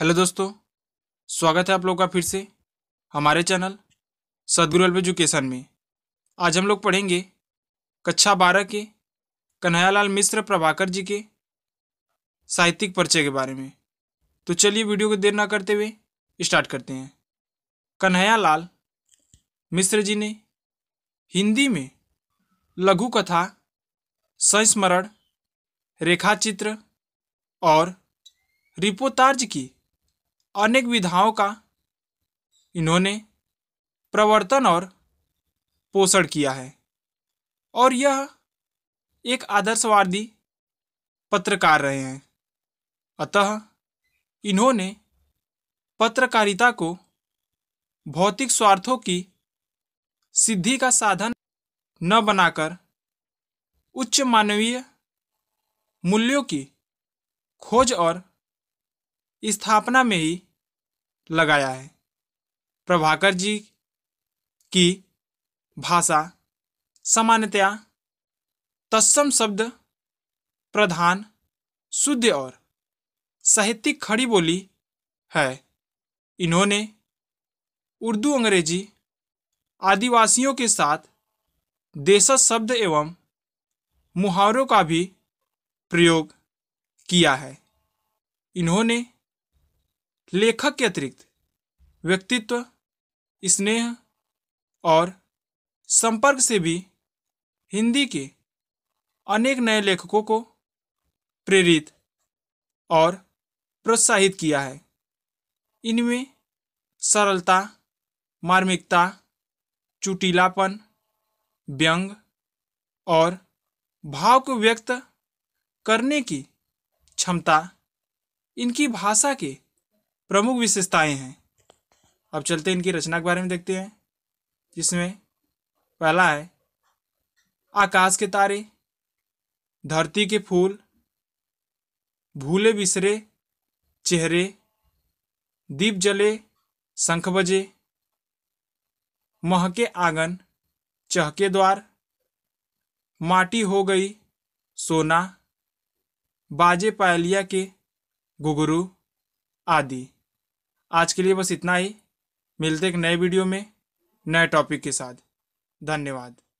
hello दोस्तों स्वागत है आप लोग का फिर से हमारे चैनल सदगुरु एल्प एजुकेशन में आज हम लोग पढ़ेंगे कक्षा बारह के कन्हैयालाल मिश्र प्रभाकर जी के साहित्यिक परिचय के बारे में तो चलिए वीडियो को देर ना करते हुए स्टार्ट करते हैं कन्हैयालाल मिश्र जी ने हिंदी में लघु कथा संस्मरण रेखाचित्र और रिपोतार्ज की अनेक विधाओं का इन्होंने प्रवर्तन और पोषण किया है और यह एक आदर्शवादी पत्रकार रहे हैं अतः इन्होंने पत्रकारिता को भौतिक स्वार्थों की सिद्धि का साधन न बनाकर उच्च मानवीय मूल्यों की खोज और स्थापना में ही लगाया है प्रभाकर जी की भाषा सामान्यतया तत्सम शब्द प्रधान शुद्ध और साहित्यिक खड़ी बोली है इन्होंने उर्दू अंग्रेजी आदिवासियों के साथ देश शब्द एवं मुहावरों का भी प्रयोग किया है इन्होंने लेखक के अतिरिक्त व्यक्तित्व स्नेह और संपर्क से भी हिंदी के अनेक नए लेखकों को प्रेरित और प्रोत्साहित किया है इनमें सरलता मार्मिकता चुटीलापन व्यंग और भाव को व्यक्त करने की क्षमता इनकी भाषा के प्रमुख विशेषताएं हैं अब चलते हैं इनकी रचना के बारे में देखते हैं जिसमें पहला है आकाश के तारे धरती के फूल भूले बिसरे चेहरे दीप जले शंख बजे महके आंगन चहके द्वार माटी हो गई सोना बाजे पायलिया के गुगुरु आदि आज के लिए बस इतना ही मिलते एक नए वीडियो में नए टॉपिक के साथ धन्यवाद